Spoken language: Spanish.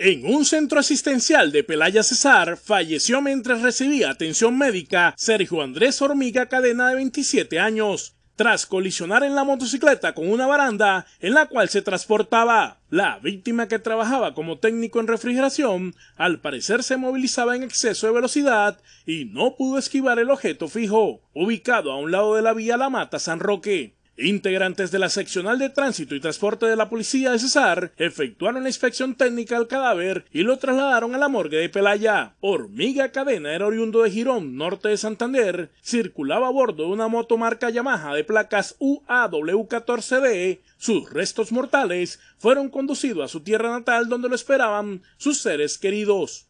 En un centro asistencial de Pelaya Cesar, falleció mientras recibía atención médica Sergio Andrés Hormiga Cadena de 27 años, tras colisionar en la motocicleta con una baranda en la cual se transportaba. La víctima que trabajaba como técnico en refrigeración, al parecer se movilizaba en exceso de velocidad y no pudo esquivar el objeto fijo, ubicado a un lado de la vía La Mata San Roque. Integrantes de la seccional de tránsito y transporte de la policía de Cesar efectuaron la inspección técnica al cadáver y lo trasladaron a la morgue de Pelaya. Hormiga Cadena era oriundo de Girón, norte de Santander, circulaba a bordo de una moto marca Yamaha de placas UAW14D. Sus restos mortales fueron conducidos a su tierra natal donde lo esperaban sus seres queridos.